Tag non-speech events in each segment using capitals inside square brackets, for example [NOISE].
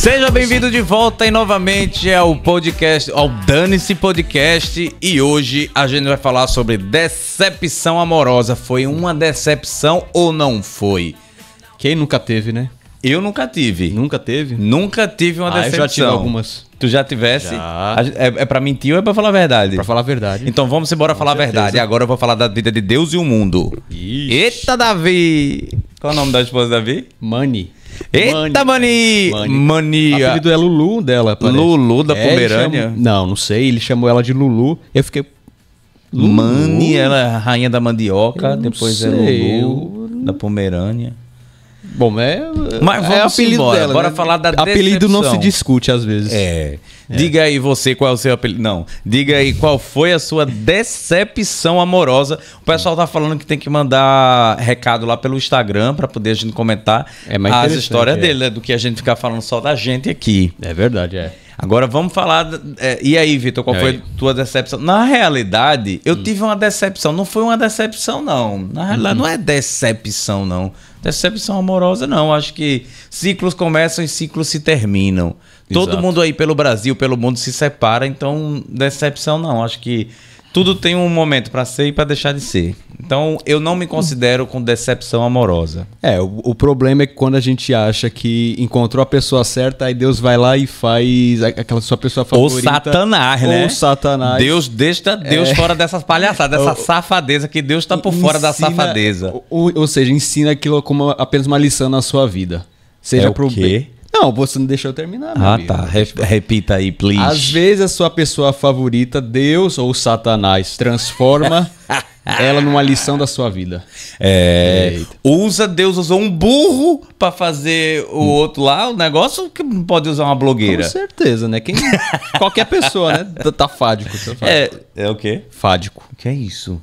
Seja bem-vindo de volta e novamente ao é podcast, ao Dane-se Podcast. E hoje a gente vai falar sobre decepção amorosa. Foi uma decepção ou não foi? Quem nunca teve, né? Eu nunca tive. Nunca teve? Nunca tive uma ah, decepção. Eu já tive algumas. Tu já tivesse? Já. É, é pra mentir ou é pra falar a verdade? Pra falar a verdade. Então vamos embora Com falar certeza. a verdade. Agora eu vou falar da vida de Deus e o mundo. Ixi. Eita, Davi! Qual é o nome da esposa Davi? Mani. Eita, Mani! Mani. É, Mania. O apelido é Lulu dela, parece. Lulu da é, Pomerânia? Chama... Não, não sei. Ele chamou ela de Lulu. Eu fiquei... Lulu. Mani, ela é rainha da mandioca. Depois é sei. é Lulu da Pomerânia. Bom, é. Mas é vamos é apelido embora. Dela, Bora né? falar da Apelido decepção. não se discute às vezes. É. É. Diga aí você qual é o seu apelido. Não. Diga aí qual foi a sua decepção amorosa. O pessoal tá falando que tem que mandar recado lá pelo Instagram para poder a gente comentar é as histórias é. dele, né? Do que a gente ficar falando só da gente aqui. É verdade, é. Agora vamos falar. É, e aí, Vitor, qual e foi a tua decepção? Na realidade, eu hum. tive uma decepção. Não foi uma decepção, não. Na realidade, hum. não é decepção, não. Decepção amorosa, não. Acho que ciclos começam e ciclos se terminam. Todo mundo aí pelo Brasil, pelo mundo se separa, então decepção não. Acho que tudo tem um momento para ser e para deixar de ser. Então, eu não me considero com decepção amorosa. É, o, o, problema é que quando a gente acha que encontrou a pessoa certa, aí Deus vai lá e faz aquela sua pessoa favorita. Ou Satanás, né? O Satanás. Deus deixa Deus é. fora dessas palhaçadas, dessa [LAUGHS] safadeza, que Deus tá por ensina, fora da safadeza. Ou, ou, seja, ensina aquilo como apenas uma lição na sua vida. Seja é pro quê? Bem. Não, você não deixou eu terminar. ah, amigo. tá. repita aí, please. Às vezes a sua pessoa favorita, Deus ou Satanás, transforma [LAUGHS] ela numa lição da sua vida. É. Eita. Usa, Deus usou um burro para fazer o hum. outro lá, o negócio que não pode usar uma blogueira. Com certeza, né? Quem, qualquer pessoa, né? Tá, tá fádico, tá fádico. É, é o quê? Fádico. O que é isso?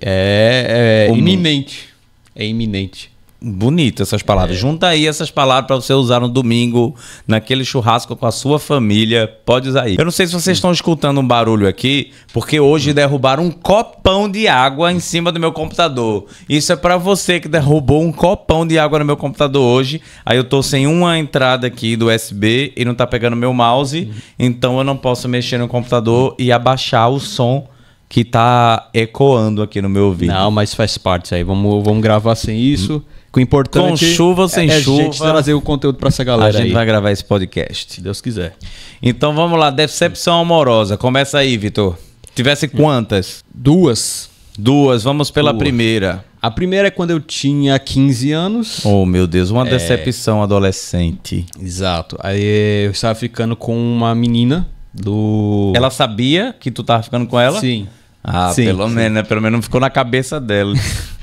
É, é iminente. É iminente. Bonito essas palavras. É. Junta aí essas palavras para você usar no domingo, naquele churrasco com a sua família. Pode usar aí. Eu não sei se vocês estão escutando um barulho aqui, porque hoje hum. derrubaram um copão de água em cima do meu computador. Isso é para você que derrubou um copão de água no meu computador hoje. Aí eu tô sem uma entrada aqui do USB e não tá pegando meu mouse, uhum. então eu não posso mexer no computador e abaixar o som que tá ecoando aqui no meu ouvido. Não, mas faz parte aí. Vamos, vamos gravar sem isso. Hum. O importante com chuva ou é sem é chuva. A gente trazer o conteúdo para essa galera. A gente aí. vai gravar esse podcast. Se Deus quiser. Então vamos lá, decepção amorosa. Começa aí, Vitor. Tivesse quantas? Duas. Duas, vamos pela Duas. primeira. A primeira é quando eu tinha 15 anos. Oh, meu Deus, uma é... decepção adolescente. Exato. Aí eu estava ficando com uma menina do. Ela sabia que tu estava ficando com ela? Sim. Ah, sim, pelo sim. menos, né? Pelo menos não ficou na cabeça dela.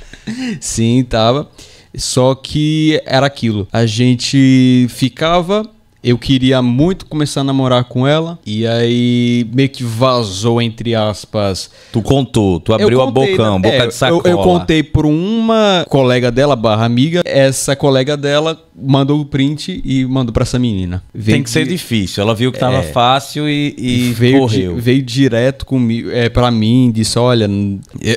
[LAUGHS] sim, tava. Só que era aquilo. A gente ficava eu queria muito começar a namorar com ela. E aí meio que vazou, entre aspas. Tu contou, tu abriu contei, a bocão, né? boca é, de sacola. Eu, eu contei por uma colega dela, barra amiga. Essa colega dela mandou o print e mandou para essa menina. Veio Tem que de... ser difícil. Ela viu que tava é, fácil e, e veio correu. Di, veio direto comigo, é, mim, disse, olha...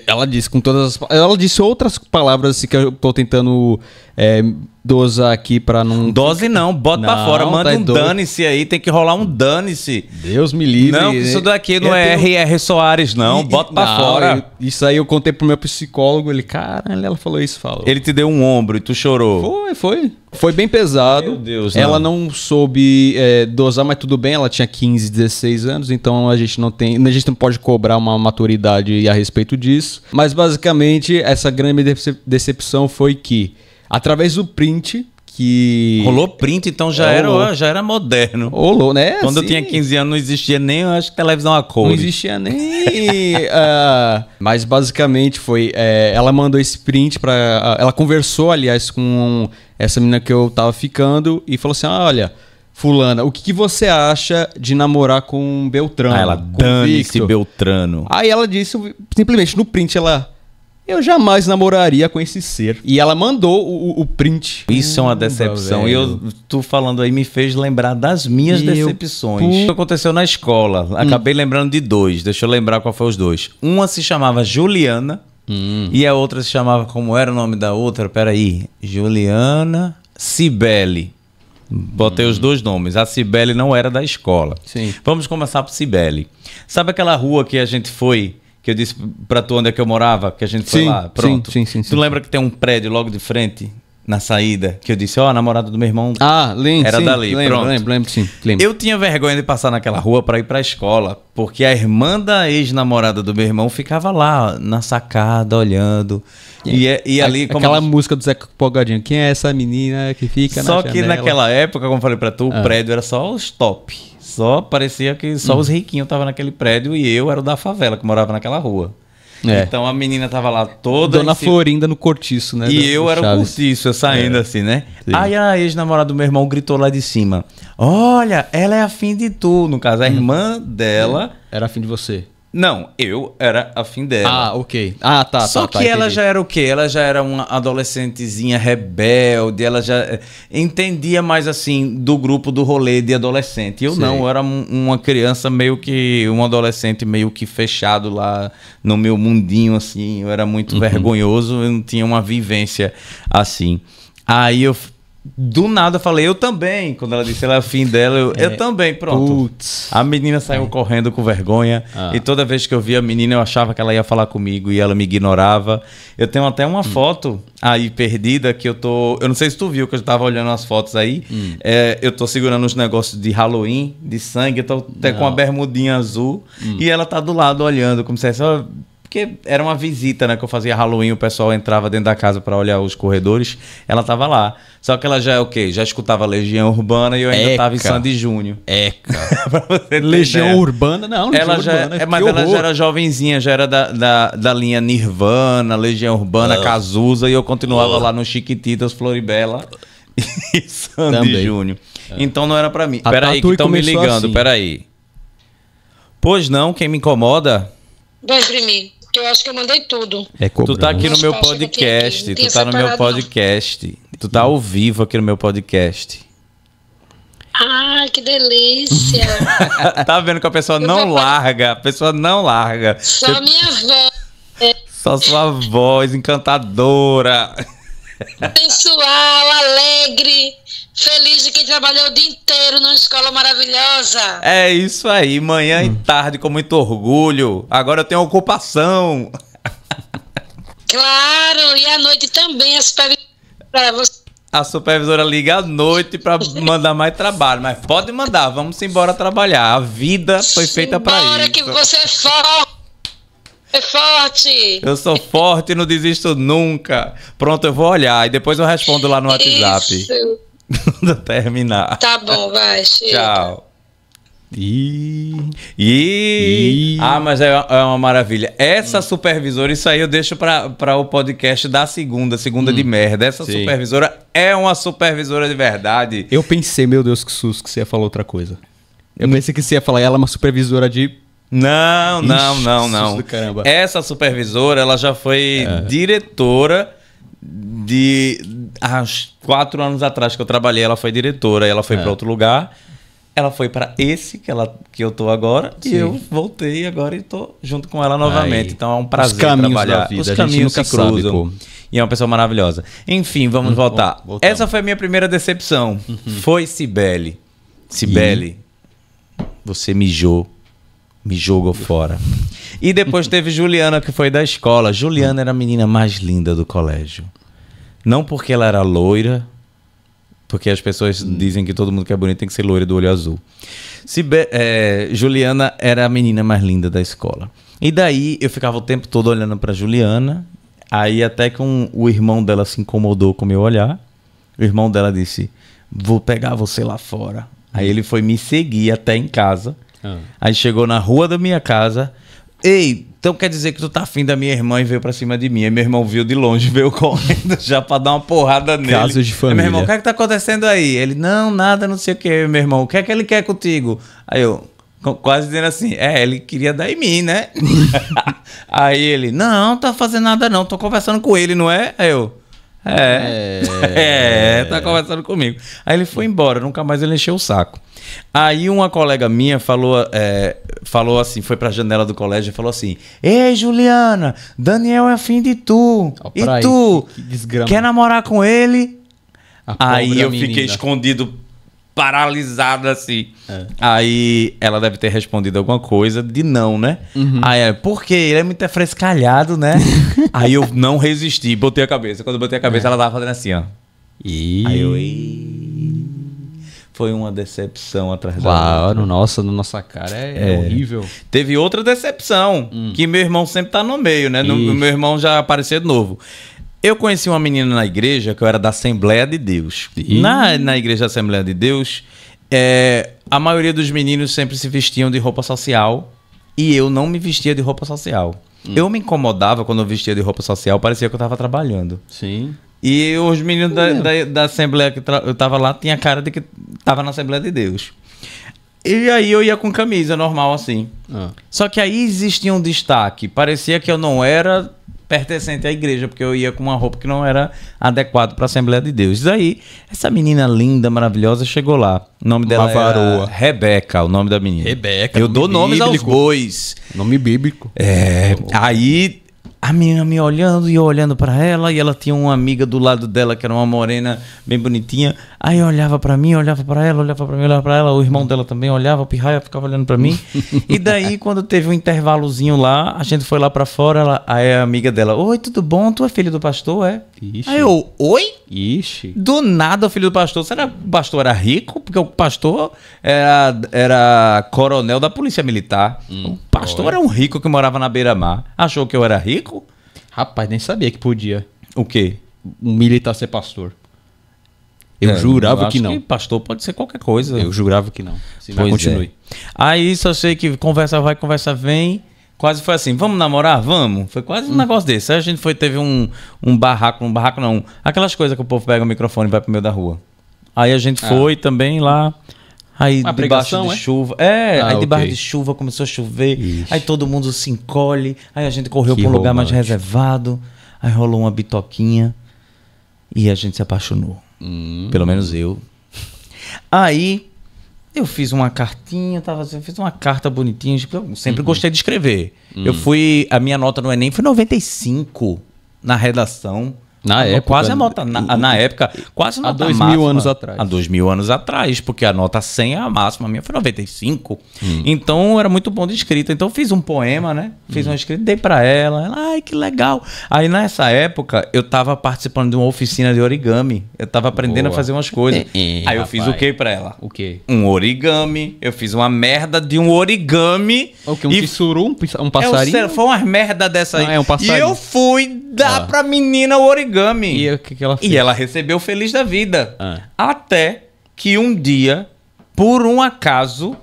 Ela disse com todas as... Ela disse outras palavras assim, que eu tô tentando é, dosar aqui para não. Dose não, bota não, pra fora, manda tá um dane-se aí, tem que rolar um dane-se. Deus me livre. Não, né? isso daqui não é tenho... R.R. Soares, não, e, bota pra não, fora. Eu, isso aí eu contei pro meu psicólogo, ele, caralho, ela falou isso, falou. Ele te deu um ombro e tu chorou. Foi, foi. Foi bem pesado. Meu Deus, não. Ela não soube é, dosar, mas tudo bem, ela tinha 15, 16 anos, então a gente não tem. A gente não pode cobrar uma maturidade a respeito disso. Mas basicamente, essa grande decep decepção foi que através do print que. Rolou print, então já, era, já era moderno. Rolou, né? Quando eu tinha 15 anos não existia nem, eu acho que televisão a cor. Não existia nem. uh, [LAUGHS] mas basicamente foi. É, ela mandou esse print pra. Ah, ela conversou, aliás, com essa menina que eu tava ficando e falou assim: ah, olha. Fulana, o que, que, você acha de namorar com Beltrano? Ah, ela dane-se Beltrano. Aí ela disse, simplesmente no print, ela eu jamais namoraria com esse ser. E ela mandou o, o print. Isso é uma hum, decepção. e eu, tô falando aí, me fez lembrar das minhas e decepções. Eu... Pô... Aconteceu na escola. Hum. Acabei hum. lembrando de dois. Deixa eu lembrar qual foi os dois. Uma se chamava Juliana. Hum. E a outra se chamava, como era o nome da outra? Peraí. Juliana Cibele. Botei hum. os dois nomes. A Cibele não era da escola. Sim. Vamos começar por Cibele. Sabe aquela rua que a gente foi que eu disse para tu onde é que eu morava, que a gente foi lá, pronto. Sim, sim, sim, tu sim. lembra que tem um prédio logo de frente na saída que eu disse, ó, oh, a namorada do meu irmão. Ah, lembro. Era sim, dali, lembro, pronto. Lembro, lembro, sim, lembro. Eu tinha vergonha de passar naquela rua para ir para a escola, porque a irmã da ex-namorada do meu irmão ficava lá na sacada olhando. E, e é, ali a, como aquela música do Zeca Pogodinho, quem é essa menina que fica Só na que janela? naquela época, como eu falei para tu, ah. o prédio era só os top. Só parecia que só hum. os riquinhos estavam naquele prédio e eu era o da favela, que morava naquela rua. É. Então a menina tava lá toda. Dona Florinda no cortiço, né? E do, eu do era Chaves. o cortiço, eu saindo é. assim, né? Sim. Aí a ex-namorada do meu irmão gritou lá de cima: Olha, ela é afim de tu. No caso, a hum. irmã dela. É. Era afim de você. Não, eu era afim dela. Ah, ok. Ah, tá. Só tá, tá, que ela já era o quê? Ela já era uma adolescentezinha rebelde, ela já eh, entendia mais assim do grupo do rolê de adolescente. Eu Sim. não, eu era uma criança meio que. um adolescente meio que fechado lá no meu mundinho, assim. Eu era muito uhum. vergonhoso, eu não tinha uma vivência assim. Aí eu do nada eu falei, eu também. Quando ela disse, ela é fim dela, eu, é. eu também, pronto. Putz. A menina saiu é. correndo com vergonha. Ah. E toda vez que eu via a menina, eu achava que ela ia falar comigo e ela me ignorava. Eu tenho até uma hum. foto aí perdida que eu tô. Eu não sei se tu viu, que eu tava olhando as fotos aí. Hum. É, eu tô segurando uns negócios de Halloween, de sangue. Eu tô até não. com uma bermudinha azul. Hum. E ela tá do lado olhando, como se fosse porque era uma visita, né, que eu fazia Halloween, o pessoal entrava dentro da casa para olhar os corredores, ela tava lá. Só que ela já é o quê? Já escutava Legião Urbana e eu ainda Eca. tava em Sandy Júnior. É, [LAUGHS] Legião Urbana? Não, Legião ela já, Urbana. É, mas ela já era jovenzinha, já era da, da, da linha Nirvana, Legião Urbana, uh. Cazuza, e eu continuava uh. lá no Chiquititas, Floribela [LAUGHS] e Sandy Júnior. É. Então não era para mim. A peraí, que estão me ligando, assim. peraí. Pois não, quem me incomoda? Vem, mim. Eu acho que eu mandei tudo. É tu tá aqui no meu podcast. Tu tá no meu podcast. Tu tá ao vivo aqui no meu podcast. Ah, que delícia! [LAUGHS] tá vendo que a pessoa eu não larga, a pessoa não larga. Só eu... minha voz. Só sua voz encantadora. Pessoal alegre, feliz de quem trabalhou o dia inteiro numa escola maravilhosa. É isso aí, manhã hum. e tarde com muito orgulho. Agora eu tenho ocupação. [LAUGHS] Claro, e à noite também, a supervisora. Você... A supervisora liga à noite para mandar mais trabalho, mas pode mandar, vamos embora trabalhar. A vida foi feita para isso. Agora que você é for é forte! Eu sou forte e não desisto nunca. Pronto, eu vou olhar e depois eu respondo lá no WhatsApp. Isso. [LAUGHS] Quando terminar. Tá bom, vai, chega. Tchau. Ih, ih. Ah, mas é, é uma maravilha. Essa hum. supervisora, isso aí eu deixo para o podcast da segunda, segunda hum. de merda. Essa Sim. supervisora é uma supervisora de verdade. Eu pensei, meu Deus, que susto, que você ia falar outra coisa. Eu hum. pensei que você ia falar, ela é uma supervisora de não, Ixi, não, não, não. Essa supervisora, ela já foi é. diretora de. Há quatro anos atrás que eu trabalhei, ela foi diretora, ela foi é. para outro lugar. Ela foi para esse que, ela, que eu tô agora Sim. e eu voltei agora e tô junto com ela novamente. Aí. Então é um prazer trabalhar. Os caminhos se cruzam. Sabe, e é uma pessoa maravilhosa. Enfim, vamos hum, voltar. Essa foi a minha primeira decepção. Uhum. Foi Cibele. Cibele, e? você mijou me jogou fora. E depois teve Juliana, que foi da escola. Juliana era a menina mais linda do colégio. Não porque ela era loira, porque as pessoas dizem que todo mundo que é bonito tem que ser loira do olho azul. Se é, Juliana era a menina mais linda da escola. E daí eu ficava o tempo todo olhando para Juliana. Aí até que um, o irmão dela se incomodou com o meu olhar. O irmão dela disse: Vou pegar você lá fora. Aí ele foi me seguir até em casa. Ah. Aí chegou na rua da minha casa. Ei, então quer dizer que tu tá afim da minha irmã e veio pra cima de mim. Aí meu irmão viu de longe, [LAUGHS] veio correndo [LAUGHS] já pra dar uma porrada nele. Caso de família. Aí, meu irmão, o que é que tá acontecendo aí? Ele, não, nada, não sei o que, meu irmão. O que é que ele quer contigo? Aí eu, quase dizendo assim, é, ele queria dar em mim, né? [LAUGHS] aí ele, não, não tá fazendo nada não, tô conversando com ele, não é? Aí eu, é, é, [LAUGHS] é, tá conversando comigo. Aí ele foi embora, nunca mais ele encheu o saco. Aí uma colega minha falou, é, falou assim, foi pra janela do colégio e falou assim: Ei, Juliana, Daniel é afim de tu. Oh, e aí, tu que quer namorar com ele? aí eu menina. fiquei escondido paralisada assim. É. Aí ela deve ter respondido alguma coisa de não, né? Uhum. Aí é, porque ele é muito afrescalhado, né? [LAUGHS] aí eu não resisti, botei a cabeça. Quando eu botei a cabeça, é. ela tava fazendo assim, ó. E... Aí eu. E... Foi uma decepção atrás claro, da nossa, na nossa cara é, é, é, horrível. Teve outra decepção, hum. que meu irmão sempre tá no meio, né? No, meu irmão já apareceu de novo. Eu conheci uma menina na igreja que eu era da Assembleia de Deus. E... Na, na igreja da Assembleia de Deus, é, a maioria dos meninos sempre se vestiam de roupa social e eu não me vestia de roupa social. Hum. Eu me incomodava quando eu vestia de roupa social, parecia que eu estava trabalhando. Sim. E os meninos da, da, da, Assembleia que eu estava lá tinha cara de que estava na Assembleia de Deus. E aí eu ia com camisa normal assim. Ah. Só que aí existia um destaque. Parecia que eu não era pertencente à igreja, porque eu ia com uma roupa que não era adequada para a Assembleia de Deus. E aí, essa menina linda, maravilhosa, chegou lá. O nome dela Mavaroa. Rebeca, o nome da menina. Rebeca. Eu nome dou bíblico. nomes aos bois. Nome bíblico. É. Aí a menina me olhando e eu olhando para ela, e ela tinha uma amiga do lado dela que era uma morena bem bonitinha. Aí eu olhava para mim, olhava para ela, olhava para mim, olhava para ela, o irmão dela também olhava, o pirraia ficava olhando para mim. [LAUGHS] e daí quando teve um intervalozinho lá, a gente foi lá para fora, ela, aí a amiga dela, "Oi, tudo bom? Tu é filho do pastor, é?" Ixi. Aí eu, "Oi?" Ixi. Do nada o filho do pastor. Será que o pastor era rico? Porque o pastor era, era coronel da polícia militar. Hum, o pastor olha. era um rico que morava na beira-mar. Achou que eu era rico? Rapaz, nem sabia que podia. O quê? Um militar ser pastor. Eu é, jurava eu que não. Que pastor pode ser qualquer coisa. Eu jurava que não. Sim, pois é. continue. É. Aí só sei que conversa vai, conversa vem. Quase foi assim, vamos namorar? Vamos. Foi quase um hum. negócio desse. Aí a gente foi, teve um, um barraco, um barraco não. Aquelas coisas que o povo pega o microfone e vai pro meio da rua. Aí a gente ah. foi também lá. Aí Uma debaixo de é? chuva. É, ah, aí debaixo okay. de chuva começou a chover. Ixi. Aí todo mundo se encolhe. Aí a gente correu para um lugar mais reservado. Aí rolou uma bitoquinha. E a gente se apaixonou. Hum. Pelo menos eu. Aí eu fiz uma cartinha, tava, eu fiz uma carta bonitinha, tipo, sempre uhum. gostei de escrever. Uhum. Eu hum. fui, a minha nota no Enem foi 95 na redação. Na época. Quase a né? nota. Na, na época, quase a nota. Há dois máxima, mil anos atrás. Há dois mil anos atrás, porque a nota 100 é a máxima, a minha foi 95. Hum. Então era muito bom de escrita. Então fiz um poema, né? Fiz hum. uma escrita, dei para ela. Ela, ai, que legal. Aí nessa época, eu tava participando de uma oficina de origami. Eu tava aprendendo Boa. a fazer umas coisas. [LAUGHS] Aí eu Rapaz. fiz o que para ela? O quê? Um origami. Eu fiz uma merda de um origami. O que quê? Um e... um, é, passarinho? É, foi uma merda dessa aí. Ah, é um passarinho. E eu fui dar ah. pra menina o origami origami. E o que, que ela fez? E ela recebeu feliz da vida. Ah. Até que um dia, por um acaso,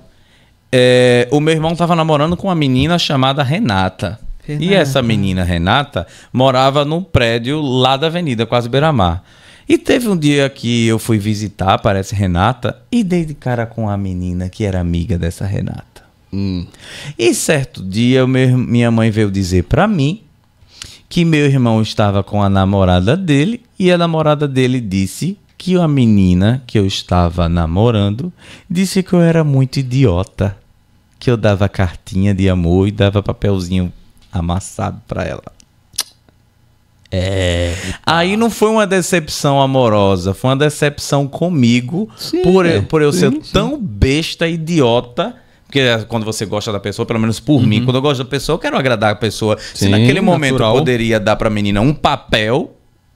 é, o meu irmão estava namorando com uma menina chamada Renata. Renata. E essa menina, Renata, morava num prédio lá da avenida, quase beira-mar. E teve um dia que eu fui visitar, parece Renata, e dei de cara com a menina que era amiga dessa Renata. Hum. E certo dia, meu, minha mãe veio dizer para mim que meu irmão estava com a namorada dele e a namorada dele disse que a menina que eu estava namorando disse que eu era muito idiota, que eu dava cartinha de amor e dava papelzinho amassado para ela. É. Aí não foi uma decepção amorosa, foi uma decepção comigo sim, por, eu, por eu sim, ser sim. tão besta, idiota porque é, quando você gosta da pessoa, pelo menos por uhum. mim, quando eu gosto da pessoa, eu quero agradar a pessoa. Sim, Se naquele momento natural. eu poderia dar pra menina um papel,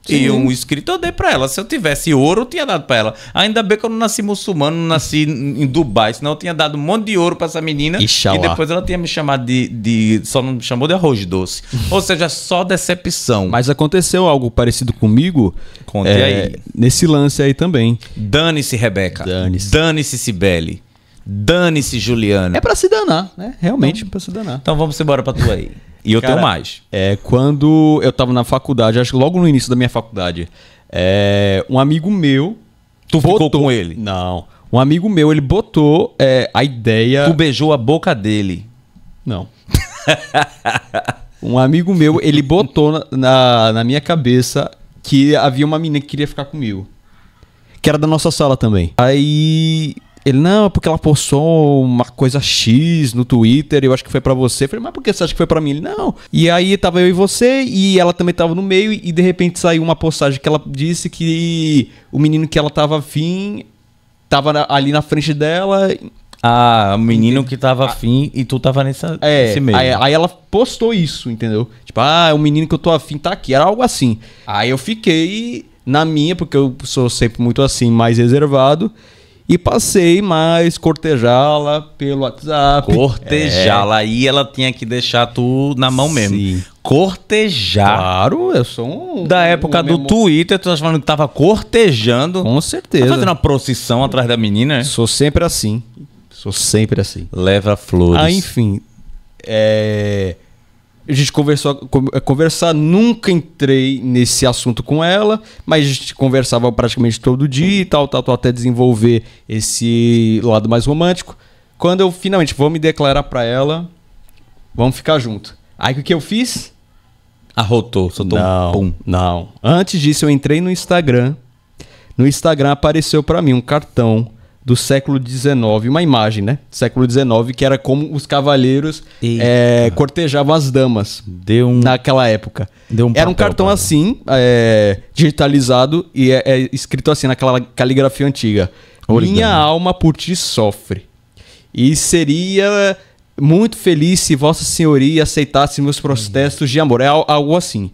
Sim. E um escrito eu dei pra ela. Se eu tivesse ouro, eu tinha dado pra ela. Ainda bem que eu não nasci muçulmano, não nasci em Dubai. Senão eu tinha dado um monte de ouro pra essa menina. Ixalá. E depois ela tinha me chamado de, de. Só não me chamou de arroz doce. [LAUGHS] Ou seja, só decepção. Mas aconteceu algo parecido comigo. Conte é, aí. Nesse lance aí também. Dane-se, Rebeca. Dane-se. Dane-se, Cibele Dane-se, Juliana. É para se danar, né? Realmente então, para se danar. Então vamos embora para tu aí. E eu Cara, tenho mais. É, quando eu tava na faculdade, acho que logo no início da minha faculdade, é, um amigo meu. Tu botou, ficou com ele? Não. Um amigo meu, ele botou é, a ideia. Tu beijou a boca dele? Não. [LAUGHS] um amigo meu, ele botou na, na, na minha cabeça que havia uma menina que queria ficar comigo. Que era da nossa sala também. Aí ele, não, é porque ela postou uma coisa X no Twitter, eu acho que foi para você. Eu falei, mas por que você acha que foi para mim? Ele, não. E aí tava eu e você, e ela também tava no meio, e de repente saiu uma postagem que ela disse que o menino que ela tava afim tava ali na frente dela. Ah, o menino que tava ah. afim e tu tava nessa, é, nesse meio. Aí, aí, ela postou isso, entendeu? Tipo, ah, o menino que eu tô afim tá aqui. Era algo assim. Aí eu fiquei na minha, porque eu sou sempre muito assim, mais reservado. E passei mais cortejá-la pelo WhatsApp. Cortejá-la. É. E ela tinha que deixar tu na mão Sim. mesmo. Cortejar. Claro, eu sou um. Da época um do mesmo... Twitter, tu tá falando que tava cortejando. Com certeza. Tá fazendo uma procissão atrás da menina, né? Sou sempre assim. Sou sempre assim. Leva flores. Ah, enfim. É a gente conversou, eh, conversar, nunca entrei nesse assunto com ela, mas a gente conversava praticamente todo dia e tal, tal, tal até desenvolver esse lado mais romântico. Quando eu finalmente vou me declarar para ela, vamos ficar junto. Aí o que eu fiz? Arrotou, soltou não, um pum. Não. Antes disso, eu entrei no Instagram. No Instagram apareceu para mim um cartão do século XIX, uma imagem, né? Século XIX, que era como os cavalheiros é, cortejavam as damas um... naquela época. Um era um cartão assim, é, digitalizado e é, é, escrito assim naquela caligrafia antiga. Minha alma por ti sofre. E seria muito feliz se Vossa Senhoria aceitasse meus protestos de amor. É algo assim.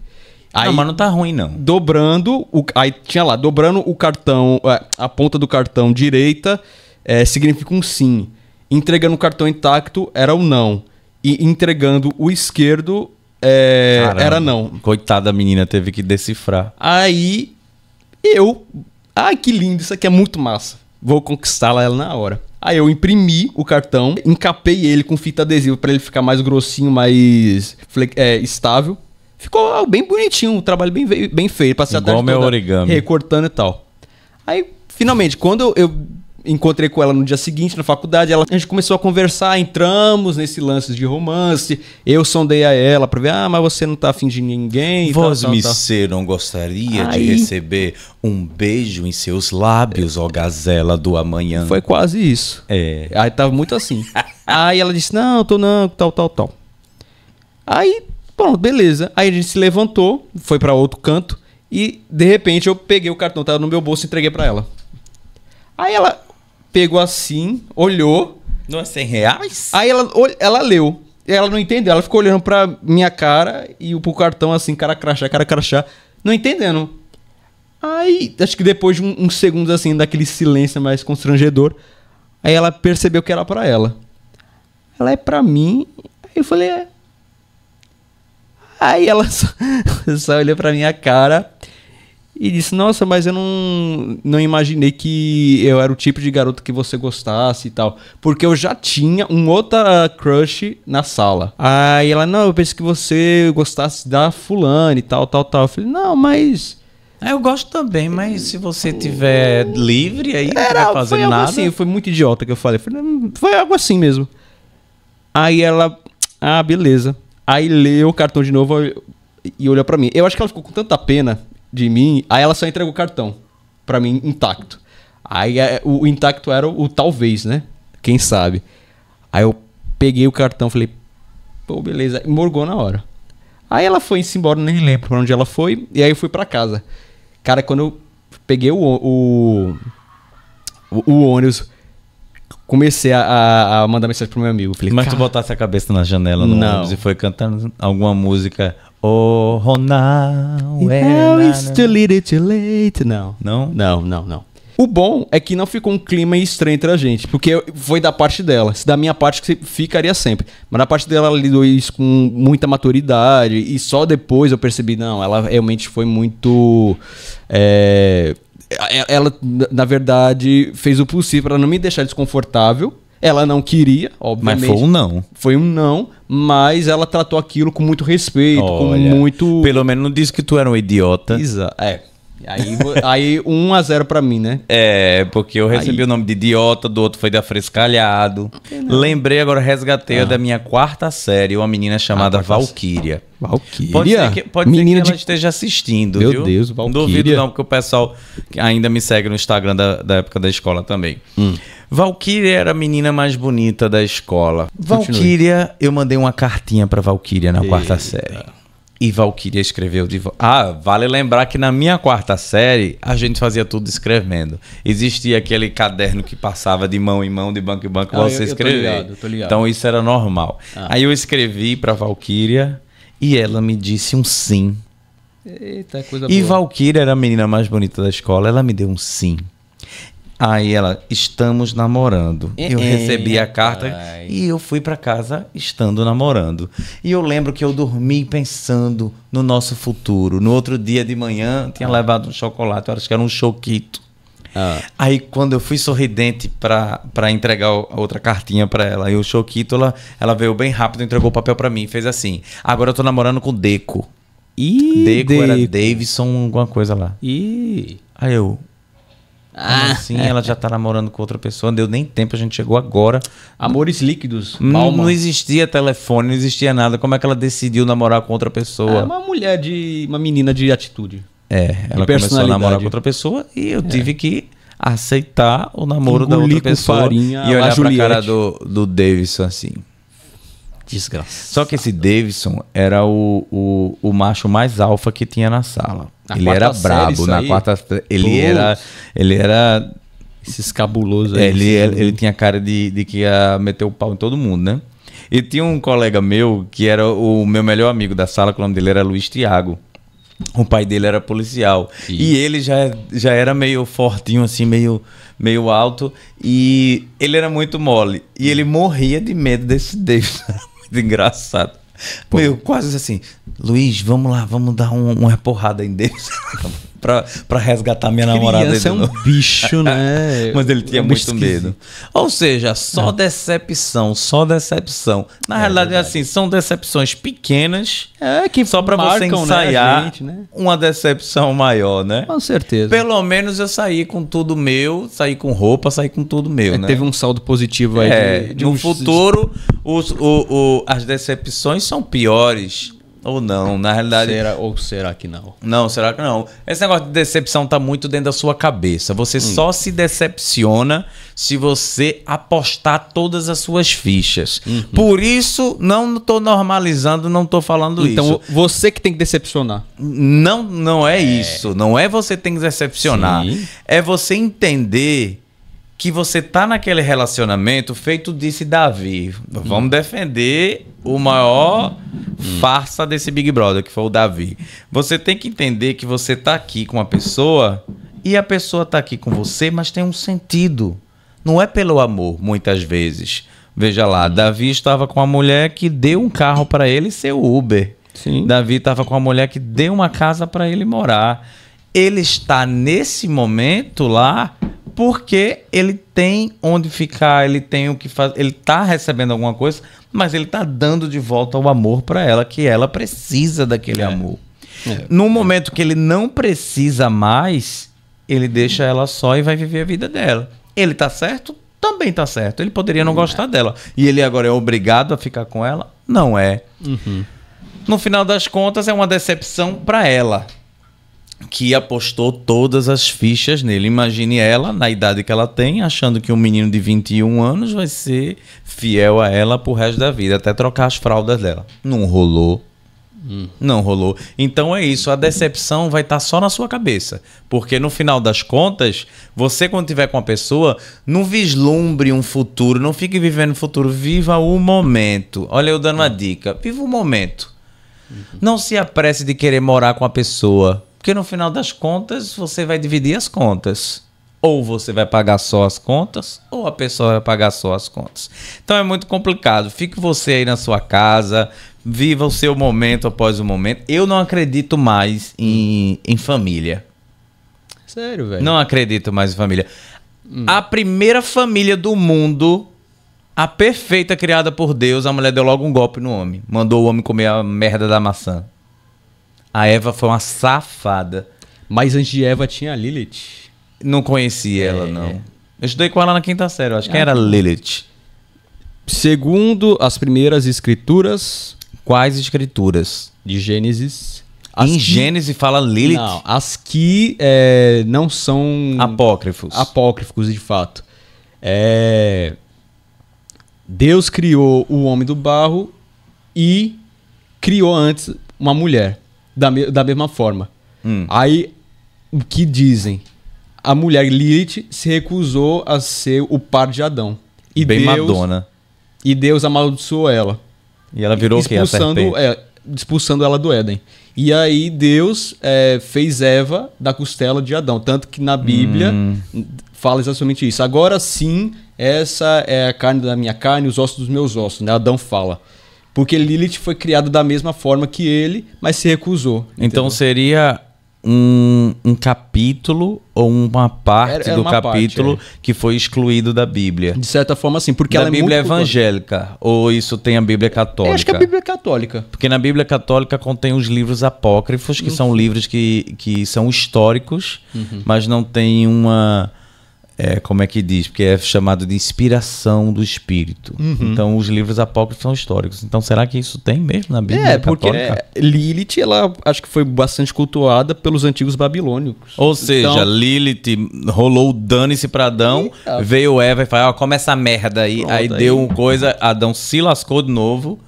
Aí, não, mas não tá ruim, não. Dobrando, o, aí tinha lá, dobrando o cartão, é, a ponta do cartão direita é, significa um sim. Entregando o cartão intacto era o um não. E entregando o esquerdo é, Caramba, era não. Coitada da menina, teve que decifrar. Aí eu. Ai, que lindo, isso aqui é muito massa. Vou conquistá-la ela na hora. Aí eu imprimi o cartão, encapei ele com fita adesiva para ele ficar mais grossinho, mais é, estável. Ficou bem bonitinho, um trabalho bem, bem feito. Passei Igual a tarde meu toda, origami. Recortando e tal. Aí, finalmente, quando eu encontrei com ela no dia seguinte na faculdade, ela, a gente começou a conversar, entramos nesse lance de romance. Eu sondei a ela pra ver, ah, mas você não tá afim de ninguém. Vós, me ser, não gostaria Aí... de receber um beijo em seus lábios, ó gazela do amanhã. Foi quase isso. É. Aí tava muito assim. Aí ela disse, não, tô não, tal, tal, tal. Aí Pronto, beleza. Aí a gente se levantou, foi para outro canto e de repente eu peguei o cartão, tava no meu bolso e entreguei para ela. Aí ela pegou assim, olhou. Não é 100 reais? Aí ela, ela leu. Ela não entendeu, ela ficou olhando pra minha cara e pro cartão assim, cara crachá, cara crachá. Não entendendo. Aí, acho que depois de uns um, um segundos assim, daquele silêncio mais constrangedor, aí ela percebeu que era para ela. Ela é para mim. Aí eu falei, é, Aí ela só, [LAUGHS] só olhou pra minha cara e disse: Nossa, mas eu não, não imaginei que eu era o tipo de garoto que você gostasse e tal. Porque eu já tinha um outra crush na sala. Aí ela: Não, eu pensei que você gostasse da Fulana e tal, tal, tal. Eu falei: Não, mas. Ah, eu gosto também, mas se você tiver livre aí, era, não vai fazer foi nada. Assim, foi muito idiota que eu falei. Foi algo assim mesmo. Aí ela: Ah, beleza. Aí leu o cartão de novo e olhou para mim. Eu acho que ela ficou com tanta pena de mim, aí ela só entregou o cartão para mim intacto. Aí é, o, intacto era o, talvez, né? Quem sabe. Aí eu peguei o cartão, falei, pô, beleza, e morgou na hora. Aí ela foi embora, nem lembro pra onde ela foi, e aí eu fui para casa. Cara, quando eu peguei o, o, o, o ônibus, comecei a, a, mandar mensagem pro meu amigo. Falei, Mas tu botasse a cabeça na janela no não. e foi cantando alguma música. Oh, Ronaldo. É, now it's too little too late. Não. Não? Não, não, não. O bom é que não ficou um clima estranho entre a gente, porque foi da parte dela. Se da minha parte que ficaria sempre. Mas na parte dela ela lidou isso com muita maturidade. E só depois eu percebi, não, ela realmente foi muito. É, é, é, ela, na verdade, fez o possível para não me deixar desconfortável. Ela não queria, obviamente. Mas foi um não. Foi um não, mas ela tratou aquilo com muito respeito, Olha, com muito. Pelo menos não disse que tu era um idiota. Exato. É. Aí, aí um a zero para mim, né? É, porque eu recebi aí. o nome de idiota, do outro foi de afrescalhado. Lembrei agora, resgatei ah. da minha quarta série, uma menina chamada ah, Valkyria. Valkyria? Pode ser que, pode menina ser que de... ela esteja assistindo, Meu viu? Deus, Valkyria. Não duvido não, porque o pessoal ainda me segue no Instagram da, da época da escola também. Hum. Valkyria era a menina mais bonita da escola. Valkyria, eu mandei uma cartinha para Valkyria na Eita. quarta série. E Valkyria escreveu de. Ah, vale lembrar que na minha quarta série a gente fazia tudo escrevendo. Existia aquele caderno que passava de mão em mão, de banco em banco, ah, você eu, escrever. Eu tô ligado, eu tô ligado. Então isso era normal. Ah. Aí eu escrevi para Valkyria e ela me disse um sim. Eita, coisa e boa. Valkyria era a menina mais bonita da escola, ela me deu um sim. Aí ela, estamos namorando. eu recebi a carta ai. e eu fui para casa estando namorando. E eu lembro que eu dormi pensando no nosso futuro. No outro dia de manhã, tinha ah. levado um chocolate, eu acho que era um choquito. Ah. Aí quando eu fui sorridente para entregar a outra cartinha para ela, e o choquito, ela, ela veio bem rápido, entregou o papel para mim, fez assim: "Agora eu tô namorando com Deco". E Deco, Deco era Davidson alguma coisa lá. E aí eu ah, assim, ela já tá namorando com outra pessoa, não deu nem tempo, a gente chegou agora. Amores líquidos. Não, hum, não, existia telefone, não existia nada. Como é que ela decidiu namorar com outra pessoa? Ah, é uma mulher de. uma menina de atitude. É, ela começou a namorar com outra pessoa e eu é. tive que aceitar o namoro Engolir da outra pessoa. Farinha, e olhar pra Juliette. cara do, do Davidson assim. Só que esse Davidson era o, o, o macho mais alfa que tinha na sala. Na ele era brabo. Na quarta ele Putz. era Ele era. Esses cabulosos aí. Ele, ele, ele tinha cara de, de que ia meter o pau em todo mundo, né? E tinha um colega meu que era o meu melhor amigo da sala, que o nome dele era Luiz Tiago. O pai dele era policial. Sim. E ele já, já era meio fortinho, assim, meio, meio alto. E ele era muito mole. E ele morria de medo desse Davidson. [LAUGHS] muito engraçado. Pô. Meu, quase assim, Luiz, vamos lá, vamos dar um, uma porrada em Deus. [LAUGHS] Tá pra, pra resgatar minha Criança namorada. Criança é um novo. bicho, né? [LAUGHS] Mas ele tinha é muito medo. Ou seja, só é. decepção, só decepção. Na é, realidade, é assim, são decepções pequenas. É, que só pra marcam, você né, ensaiar né, gente, né? uma decepção maior, né? Com certeza. Pelo menos eu saí com tudo meu, saí com roupa, saí com tudo meu, é, né? Teve um saldo positivo aí. É, de, de no futuro, os, o, o, as decepções são piores ou não, na realidade. Será, ou será que não? Não, será que não? Esse negócio de decepção tá muito dentro da sua cabeça. Você hum. só se decepciona se você apostar todas as suas fichas. Uhum. Por isso, não tô normalizando, não tô falando então, isso. Então, você que tem que decepcionar. Não, não é, é. isso. Não é você que tem que decepcionar. Sim. É você entender que você tá naquele relacionamento feito disse Davi. Vamos hum. defender o maior hum. farsa desse Big Brother, que foi o Davi. Você tem que entender que você tá aqui com uma pessoa e a pessoa tá aqui com você, mas tem um sentido. Não é pelo amor, muitas vezes. Veja lá, Davi estava com uma mulher que deu um carro para ele ser o Uber. Sim. Davi estava com uma mulher que deu uma casa para ele morar. Ele está nesse momento lá porque ele tem onde ficar, ele tem o que fazer, ele tá recebendo alguma coisa, mas ele tá dando de volta o amor para ela, que ela precisa daquele é. amor. É. No momento que ele não precisa mais, ele deixa ela só e vai viver a vida dela. Ele tá certo? Também tá certo. Ele poderia não uhum. gostar dela. E ele agora é obrigado a ficar com ela? Não é. Uhum. No final das contas, é uma decepção para ela que apostou todas as fichas nele. Imagine ela, na idade que ela tem, achando que um menino de 21 anos vai ser fiel a ela pro resto da vida, até trocar as fraldas dela. Não rolou. Hum. Não rolou. Então é isso, a decepção vai estar tá só na sua cabeça. Porque no final das contas, você, quando tiver com a pessoa, não vislumbre um futuro, não fique vivendo o futuro, viva o momento. Olha, eu dando uma dica: viva o momento. Não se apresse de querer morar com a pessoa porque no final das contas, você vai dividir as contas. Ou você vai pagar só as contas, ou a pessoa vai pagar só as contas. Então é muito complicado. Fique você aí na sua casa, viva o seu momento após o momento. Eu não acredito mais em, em família. Sério, velho? Não acredito mais em família. Hum. A primeira família do mundo, a perfeita criada por Deus, a mulher deu logo um golpe no homem. Mandou o homem comer a merda da maçã. A Eva foi uma safada. Mas antes de Eva tinha a Lilith. Não conhecia é. ela, não. Eu estudei com ela na quinta série, eu acho. que Quem ah, era tá. Lilith? Segundo as primeiras escrituras. Quais escrituras? De Gênesis. As em que... Gênesis fala Lilith? Não, as que é, não são... Apócrifos. Apócrifos, de fato. É... Deus criou o homem do barro e criou antes uma mulher da, me da mesma forma. Hum. Aí, o que dizem? A mulher Lilith se recusou a ser o par de Adão. E Bem Deus, Madonna. E Deus amaldiçoou ela. E ela virou quem o quê? É, expulsando ela do Éden. E aí Deus é, fez Eva da costela de Adão. Tanto que na Bíblia hum. fala exatamente isso. Agora sim, essa é a carne da minha carne, os ossos dos meus ossos. Né? Adão fala. Porque Lilith foi criado da mesma forma que ele, mas se recusou. Então entendeu? Então seria um, um, capítulo ou uma parte era, era do uma capítulo parte, é. que foi excluído da Bíblia. De certa forma, sim, porque da ela é Bíblia é muito... evangélica ou isso tem a Bíblia católica? Eu acho que a Bíblia é católica. Porque na Bíblia católica contém os livros apócrifos, que uhum. são livros que, que são históricos, uhum. mas não tem uma é, como é que diz? Porque é chamado de inspiração do Espírito. Uhum. Então, os livros apócrifos são históricos. Então, será que isso tem mesmo na Bíblia? É, porque é, Lilith, ela acho que foi bastante cultuada pelos antigos babilônicos. Ou seja, então... Lilith rolou o dane-se para Adão, Eita. veio Eva e falou: oh, come essa merda aí. Pronto, aí, aí deu uma coisa, Adão se lascou de novo.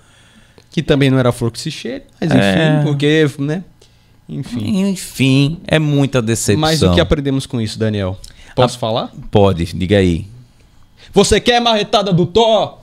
Que também não era flor que se cheira, mas é. enfim, é... porque, né? Enfim. Enfim, é muita decepção. Mas o que aprendemos com isso, Daniel? Posso ah, falar? Pode, diga aí. Você quer marretada do Thor?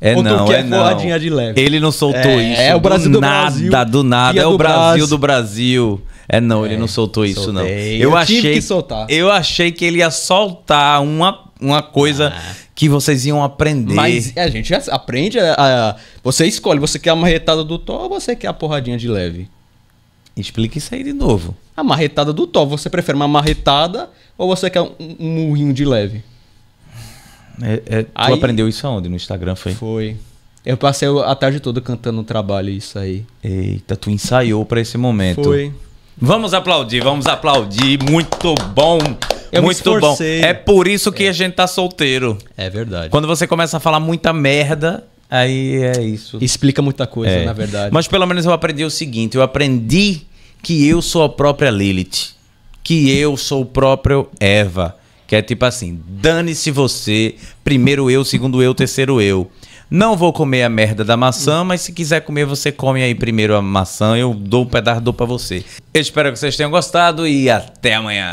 É Ou não, é não. De leve? Ele não soltou é, isso. É o Brasil do, do nada, Brasil, do nada. É o Brasil, do Brasil. É não, é, ele não soltou soltei. isso não. Eu, eu achei que soltar. Eu achei que ele ia soltar uma, uma coisa ah. que vocês iam aprender. Mas é, a gente aprende a, é, a, você escolhe, você quer a marretada do Thor ou você quer a porradinha de leve? Explique isso aí de novo. A marretada do Thor. Você prefere uma marretada ou você quer um, um murrinho de leve? É, é, tu aí, aprendeu isso aonde? No Instagram foi? Foi. Eu passei a tarde toda cantando no trabalho isso aí. Eita, tu ensaiou para esse momento. Foi. Vamos aplaudir, vamos aplaudir. Muito bom. Eu muito bom. É por isso que é. a gente tá solteiro. É verdade. Quando você começa a falar muita merda, Aí é isso. Explica muita coisa, é. na verdade. Mas pelo menos eu aprendi o seguinte: eu aprendi que eu sou a própria Lilith, que eu sou o próprio Eva. Que é tipo assim: dane-se você, primeiro eu, segundo eu, terceiro eu. Não vou comer a merda da maçã, mas se quiser comer, você come aí primeiro a maçã, eu dou um pedaço, dou pra você. Eu espero que vocês tenham gostado e até amanhã.